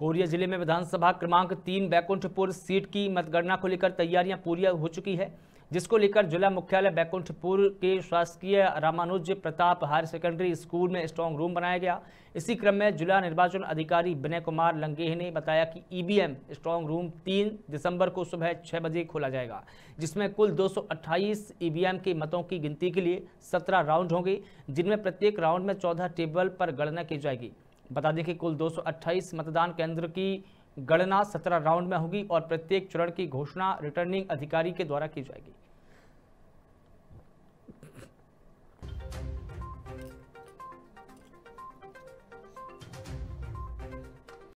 Korea जिले में विधानसभा क्रमांक तीन बैकुंठपुर सीट की मतगणना को लेकर तैयारियां पूरी हो चुकी है जिसको लेकर जिला मुख्यालय बैकुंठपुर के शासकीय Ramanuj Pratap higher secondary school में स्ट्रांग रूम बनाया गया इसी क्रम में जिला निर्वाचन अधिकारी विनय कुमार लंगेह ने बताया कि ईवीएम स्ट्रांग रूम 3 दिसंबर को सुबह 6 बजे खोला जाएगा जिसमें कुल 228 ईवीएम के मतों की गिनती के लिए 17 राउंड होंगे जिनमें प्रत्येक राउंड में चौदह टेबल पर गणना की जाएगी बता दें कि कुल 228 मतदान केंद्र की गणना 17 राउंड में होगी और प्रत्येक चरण की घोषणा रिटर्निंग अधिकारी के द्वारा की जाएगी